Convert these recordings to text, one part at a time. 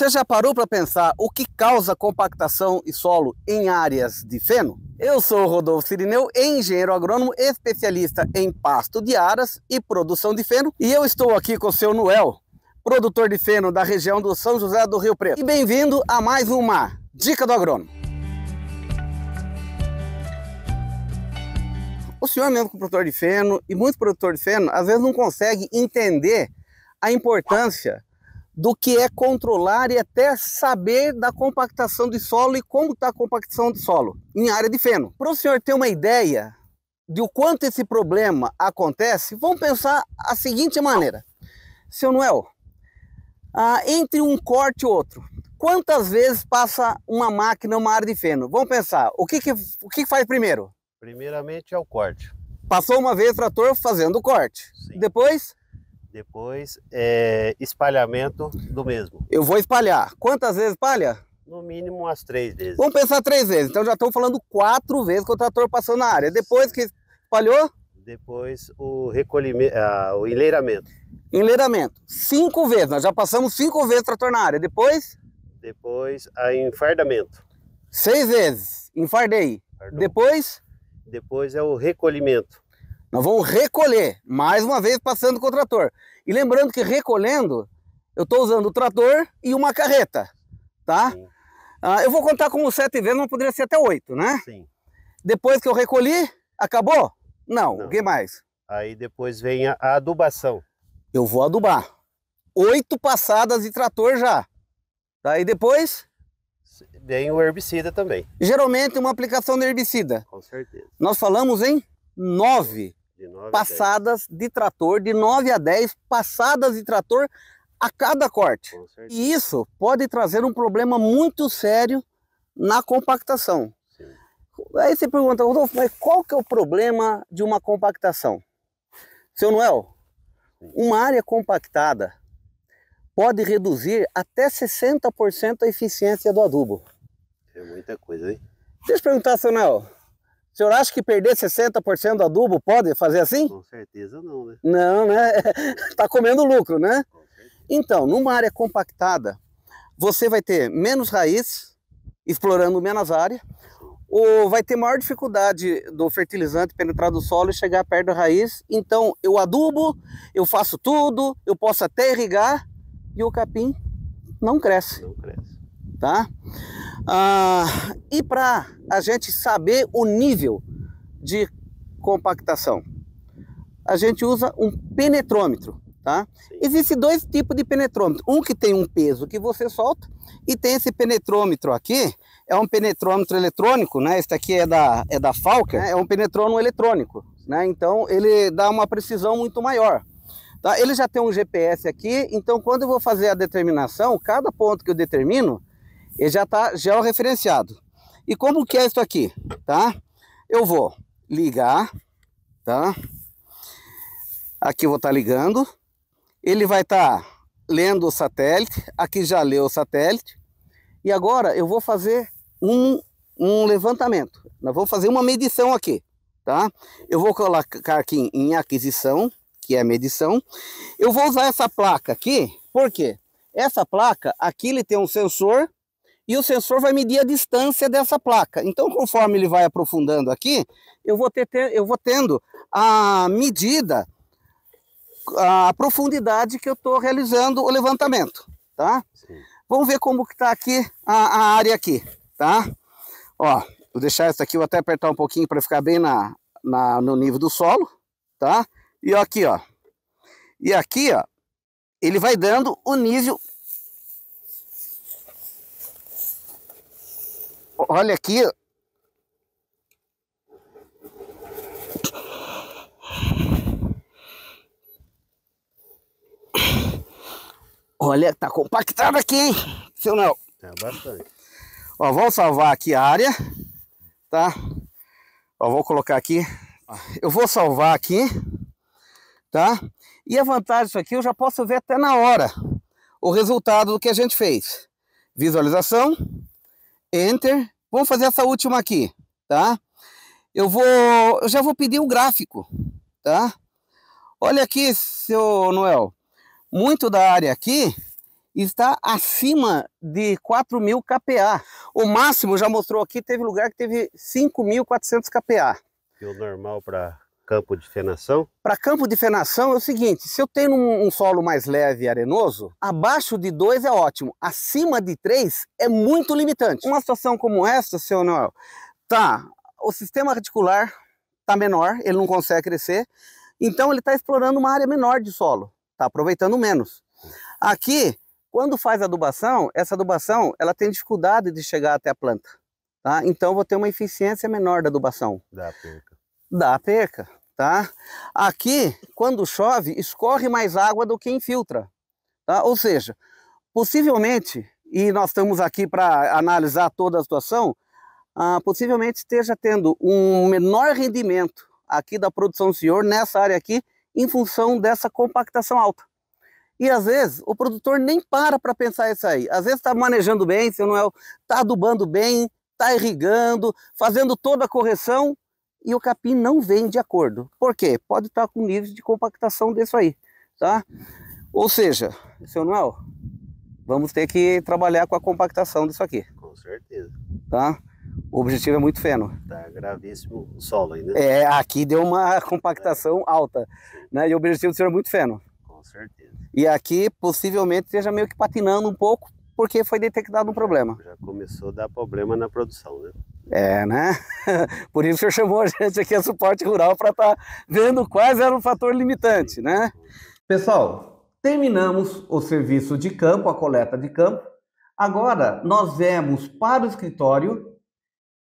Você já parou para pensar o que causa compactação e solo em áreas de feno? Eu sou Rodolfo Sirineu, engenheiro agrônomo, especialista em pasto de aras e produção de feno, e eu estou aqui com o seu Noel, produtor de feno da região do São José do Rio Preto. E bem-vindo a mais uma Dica do Agrônomo. O senhor é mesmo produtor de feno e muito produtor de feno, às vezes não consegue entender a importância do que é controlar e até saber da compactação de solo e como está a compactação de solo em área de feno. Para o senhor ter uma ideia de o quanto esse problema acontece, vamos pensar a seguinte maneira. Seu Noel, ah, entre um corte e outro, quantas vezes passa uma máquina uma área de feno? Vamos pensar, o que, que, o que faz primeiro? Primeiramente é o corte. Passou uma vez o trator fazendo o corte. Sim. Depois? Depois, é, espalhamento do mesmo. Eu vou espalhar. Quantas vezes espalha? No mínimo umas três vezes. Vamos pensar três vezes. Então já estou falando quatro vezes que o trator passou na área. Depois que espalhou? Depois o recolhimento, ah, o enleiramento. Enleiramento. Cinco vezes. Nós já passamos cinco vezes o trator na área. Depois? Depois a enfardamento. Seis vezes. Enfardei. Depois? Depois é o recolhimento. Nós vamos recolher, mais uma vez passando com o trator. E lembrando que recolhendo, eu estou usando o trator e uma carreta, tá? Ah, eu vou contar como sete vezes, mas poderia ser até oito, né? Sim. Depois que eu recolhi, acabou? Não, Não. o que mais? Aí depois vem a adubação. Eu vou adubar. Oito passadas de trator já. Daí depois? Vem o herbicida também. Geralmente uma aplicação de herbicida. Com certeza. Nós falamos em nove passadas de trator, de 9 a 10 passadas de trator a cada corte. E isso pode trazer um problema muito sério na compactação. Sim. Aí você pergunta, Rodolfo, mas qual que é o problema de uma compactação? Seu Noel, Sim. uma área compactada pode reduzir até 60% a eficiência do adubo. É muita coisa, hein? Deixa eu perguntar, seu Noel. O senhor acha que perder 60% do adubo pode fazer assim? Com certeza não, né? Não, né? Está comendo lucro, né? Então, numa área compactada, você vai ter menos raiz, explorando menos área, ou vai ter maior dificuldade do fertilizante penetrar do solo e chegar perto da raiz. Então, eu adubo, eu faço tudo, eu posso até irrigar e o capim não cresce. Não cresce tá? Ah, e para a gente saber o nível de compactação, a gente usa um penetrômetro, tá? Existem dois tipos de penetrômetro. Um que tem um peso que você solta e tem esse penetrômetro aqui, é um penetrômetro eletrônico, né? Este aqui é da, é da Falca, é. é um penetrômetro eletrônico, né? Então ele dá uma precisão muito maior. Tá? Ele já tem um GPS aqui, então quando eu vou fazer a determinação, cada ponto que eu determino, ele já está georreferenciado. É e como que é isso aqui, tá? Eu vou ligar, tá? Aqui eu vou estar tá ligando. Ele vai estar tá lendo o satélite. Aqui já leu o satélite. E agora eu vou fazer um, um levantamento. Nós vamos fazer uma medição aqui, tá? Eu vou colocar aqui em aquisição, que é a medição. Eu vou usar essa placa aqui, por quê? Essa placa, aqui ele tem um sensor e o sensor vai medir a distância dessa placa. Então, conforme ele vai aprofundando aqui, eu vou, ter, eu vou tendo a medida, a profundidade que eu estou realizando o levantamento, tá? Sim. Vamos ver como que está aqui a, a, área aqui, tá? Ó, vou deixar essa aqui, vou até apertar um pouquinho para ficar bem na, na, no nível do solo, tá? E ó, aqui, ó. E aqui, ó, ele vai dando o nível Olha aqui. Olha, tá compactado aqui, hein, seu Nel? É, tá bastante. Ó, vamos salvar aqui a área, tá? Ó, vou colocar aqui. Eu vou salvar aqui, tá? E a vantagem disso aqui, eu já posso ver até na hora o resultado do que a gente fez. Visualização, Enter. Vamos fazer essa última aqui, tá? Eu vou, eu já vou pedir o um gráfico, tá? Olha aqui, seu Noel, muito da área aqui está acima de 4 mil kPa. O máximo já mostrou aqui, teve lugar que teve 5.400 kPa. E o normal para campo de fenação? Para campo de fenação é o seguinte, se eu tenho um, um solo mais leve e arenoso, abaixo de 2 é ótimo, acima de 3 é muito limitante. Uma situação como essa, seu Noel, tá, o sistema radicular tá menor, ele não consegue crescer, então ele está explorando uma área menor de solo, está aproveitando menos. Aqui, quando faz adubação, essa adubação ela tem dificuldade de chegar até a planta. Tá? Então vou ter uma eficiência menor da adubação. Da perca. Da perca. Tá? Aqui, quando chove, escorre mais água do que infiltra. Tá? Ou seja, possivelmente, e nós estamos aqui para analisar toda a situação, ah, possivelmente esteja tendo um menor rendimento aqui da produção do senhor nessa área aqui, em função dessa compactação alta. E às vezes o produtor nem para para pensar isso aí. Às vezes está manejando bem, se não é, está adubando bem, está irrigando, fazendo toda a correção e o capim não vem de acordo. Por quê? Pode estar com níveis de compactação desse aí, tá? Ou seja, seu Noel, vamos ter que trabalhar com a compactação disso aqui. Com certeza. Tá? O objetivo é muito feno. Tá gravíssimo o solo ainda. Né? É, aqui deu uma compactação é. alta, né? E o objetivo do senhor é muito feno. Com certeza. E aqui possivelmente esteja meio que patinando um pouco, porque foi detectado um problema. Já começou a dar problema na produção, né? É, né? Por isso que chamou a gente aqui a suporte rural para estar tá vendo quais eram o fator limitante, né? Pessoal, terminamos o serviço de campo, a coleta de campo. Agora nós viemos para o escritório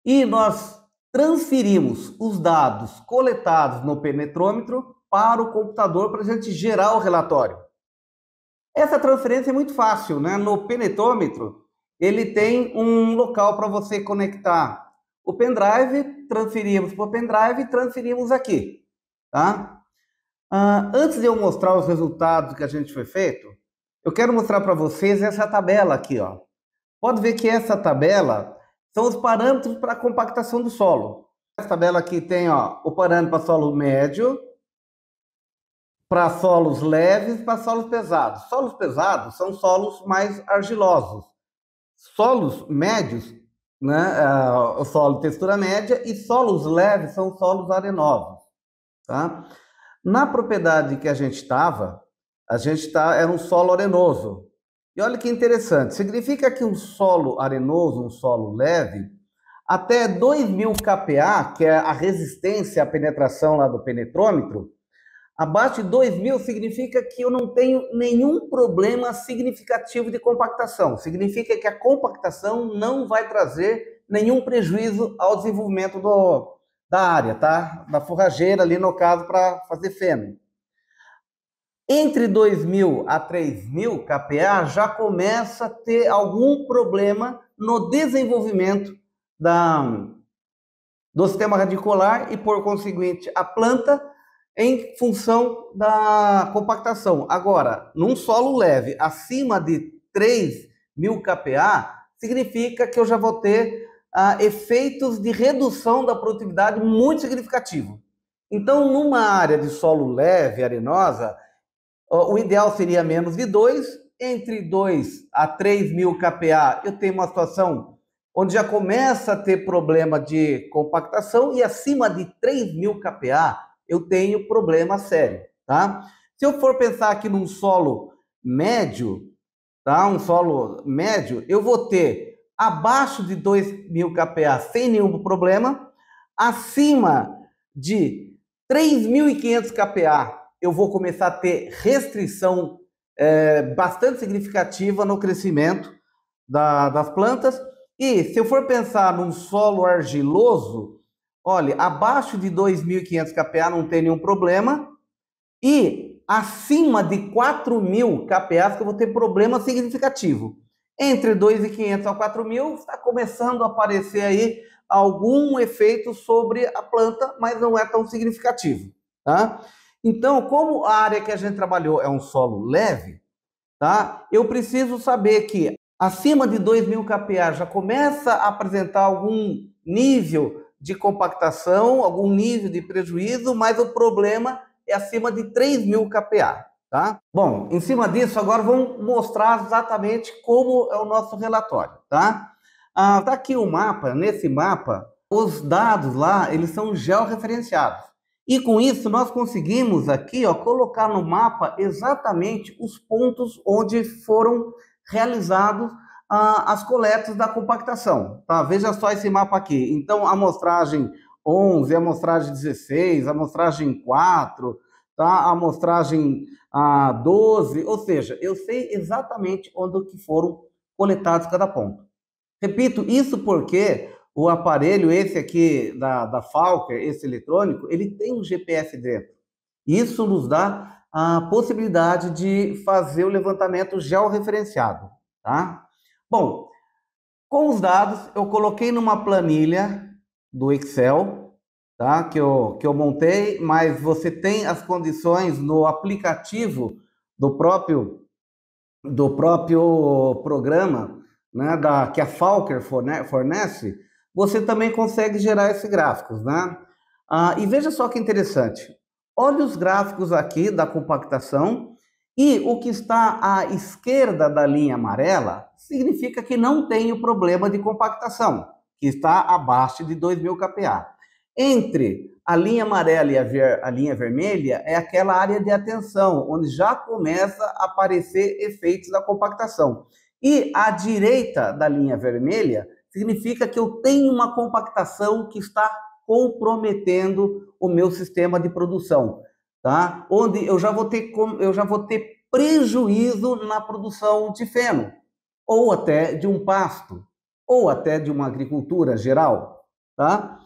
e nós transferimos os dados coletados no penetrômetro para o computador para a gente gerar o relatório. Essa transferência é muito fácil, né? No penetrômetro, ele tem um local para você conectar o pendrive, transferimos para o pendrive e transferimos aqui. Tá? Ah, antes de eu mostrar os resultados que a gente foi feito, eu quero mostrar para vocês essa tabela aqui. Ó. Pode ver que essa tabela são os parâmetros para a compactação do solo. Essa tabela aqui tem ó, o parâmetro para solo médio, para solos leves para solos pesados. Solos pesados são solos mais argilosos. Solos médios né, é, o solo textura média e solos leves são solos arenosos, tá? Na propriedade que a gente estava, a gente tá, era um solo arenoso. E olha que interessante, significa que um solo arenoso, um solo leve, até 2000 kPa, que é a resistência à penetração lá do penetrômetro, Abaixo de 2 mil significa que eu não tenho nenhum problema significativo de compactação. Significa que a compactação não vai trazer nenhum prejuízo ao desenvolvimento do, da área, tá? Da forrageira ali, no caso, para fazer feno. Entre 2 mil a 3 mil KPA já começa a ter algum problema no desenvolvimento da, do sistema radicular e, por conseguinte, a planta em função da compactação. Agora, num solo leve, acima de 3.000 mil kPa, significa que eu já vou ter ah, efeitos de redução da produtividade muito significativo. Então, numa área de solo leve, arenosa, o ideal seria menos de 2. Entre 2 a 3.000 mil kPa, eu tenho uma situação onde já começa a ter problema de compactação, e acima de 3.000 mil kPa, eu tenho problema sério, tá? Se eu for pensar aqui num solo médio, tá? Um solo médio, eu vou ter abaixo de 2000 mil kPa sem nenhum problema, acima de 3.500 kPa eu vou começar a ter restrição é, bastante significativa no crescimento da, das plantas. E se eu for pensar num solo argiloso, Olha, abaixo de 2.500 kPa não tem nenhum problema. E acima de 4.000 kPa que eu vou ter problema significativo. Entre 2.500 a 4.000 está começando a aparecer aí algum efeito sobre a planta, mas não é tão significativo, tá? Então, como a área que a gente trabalhou é um solo leve, tá? Eu preciso saber que acima de 2.000 kPa já começa a apresentar algum nível de compactação, algum nível de prejuízo, mas o problema é acima de 3 mil kPa. Tá? Bom, em cima disso, agora vamos mostrar exatamente como é o nosso relatório. Tá? Ah, tá aqui o mapa, nesse mapa, os dados lá, eles são georreferenciados. E com isso, nós conseguimos aqui ó, colocar no mapa exatamente os pontos onde foram realizados ah, as coletas da compactação. Tá? Veja só esse mapa aqui. Então, a amostragem 11, a amostragem 16, a amostragem 4, tá? a amostragem ah, 12, ou seja, eu sei exatamente onde que foram coletados cada ponto. Repito, isso porque o aparelho, esse aqui da, da Falker, esse eletrônico, ele tem um GPS dentro. Isso nos dá a possibilidade de fazer o levantamento georreferenciado, tá? Bom, com os dados, eu coloquei numa planilha do Excel, tá? que, eu, que eu montei, mas você tem as condições no aplicativo do próprio do próprio programa né, da, que a Falker fornece, você também consegue gerar esses gráficos. Né? Ah, e veja só que interessante. Olha os gráficos aqui da compactação e o que está à esquerda da linha amarela significa que não tem o problema de compactação, que está abaixo de 2.000 kPa. Entre a linha amarela e a, ver, a, linha vermelha é aquela área de atenção, onde já começa a aparecer efeitos da compactação. E à direita da linha vermelha significa que eu tenho uma compactação que está comprometendo o meu sistema de produção tá? onde eu já, vou ter, eu já vou ter prejuízo na produção de feno, ou até de um pasto, ou até de uma agricultura geral. Tá?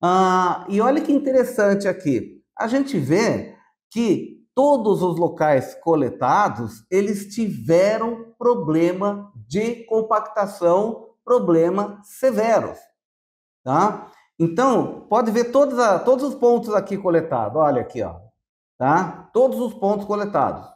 Ah, e olha que interessante aqui, a gente vê que todos os locais coletados, eles tiveram problema de compactação, problema severo tá? Então, pode ver todos, a, todos os pontos aqui coletados. Olha aqui, ó tá? Todos os pontos coletados.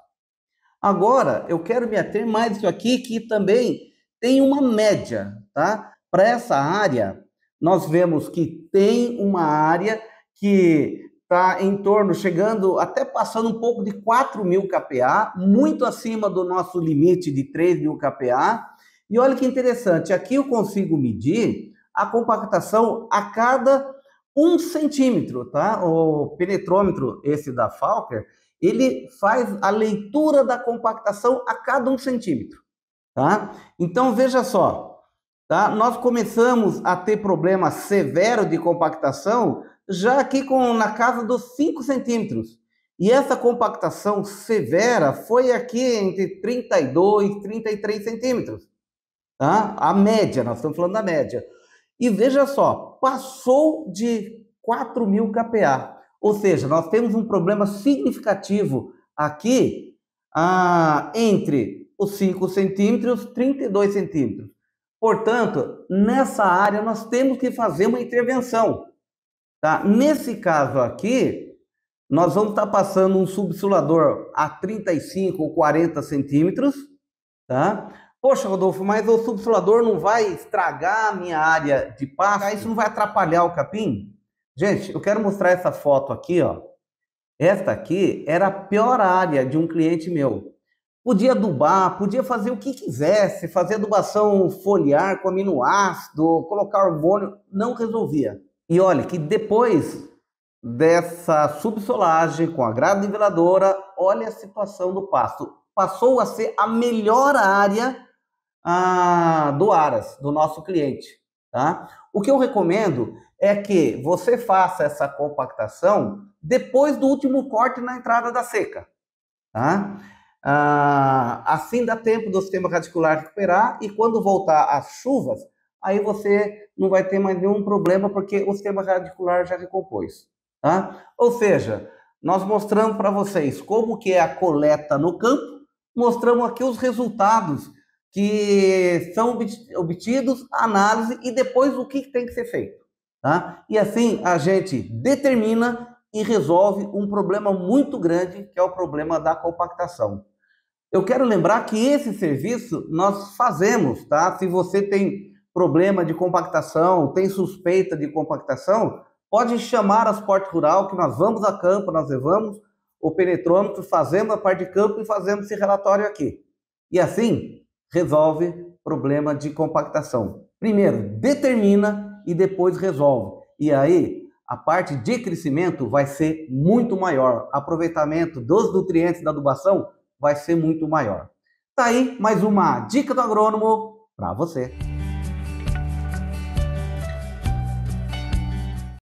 Agora, eu quero me ater mais isso aqui, que também tem uma média, tá? Para essa área, nós vemos que tem uma área que está em torno, chegando, até passando um pouco de 4 mil kPa, muito acima do nosso limite de 3 mil kPa. E olha que interessante, aqui eu consigo medir a compactação a cada um centímetro, tá? O penetrômetro, esse da Falker, ele faz a leitura da compactação a cada um centímetro, tá? Então veja só, tá? Nós começamos a ter problema severo de compactação já aqui com na casa dos 5 centímetros. E essa compactação severa foi aqui entre 32 e 33 centímetros. Tá? A média, nós estamos falando da média. E veja só, passou de 4 mil kPa. Ou seja, nós temos um problema significativo aqui ah, entre os 5 centímetros e os 32 centímetros. Portanto, nessa área nós temos que fazer uma intervenção. Tá? Nesse caso aqui, nós vamos estar tá passando um subsolador a 35 ou 40 centímetros, tá? Poxa, Rodolfo, mas o subsolador não vai estragar a minha área de pasto? Isso não vai atrapalhar o capim? Gente, eu quero mostrar essa foto aqui, ó. Esta aqui era a pior área de um cliente meu. Podia adubar, podia fazer o que quisesse, fazer adubação foliar com aminoácido, colocar hormônio, não resolvia. E olha que depois dessa subsolagem com a grade niveladora, olha a situação do pasto. Passou a ser a melhor área ah, do Aras, do nosso cliente. Tá? O que eu recomendo é que você faça essa compactação depois do último corte na entrada da seca. Tá? Ah, assim dá tempo do sistema radicular recuperar e quando voltar as chuvas, aí você não vai ter mais nenhum problema porque o sistema radicular já recompôs. Tá? Ou seja, nós mostramos para vocês como que é a coleta no campo, mostramos aqui os resultados que são obtidos, análise e depois o que tem que ser feito. Tá? E assim a gente determina e resolve um problema muito grande, que é o problema da compactação. Eu quero lembrar que esse serviço nós fazemos, tá? Se você tem problema de compactação, tem suspeita de compactação, pode chamar a Sport Rural, que nós vamos a campo, nós levamos o penetrômetro, fazemos a parte de campo e fazemos esse relatório aqui. E assim, resolve problema de compactação. Primeiro, determina e depois resolve. E aí, a parte de crescimento vai ser muito maior. Aproveitamento dos nutrientes da adubação vai ser muito maior. Tá aí mais uma dica do agrônomo para você.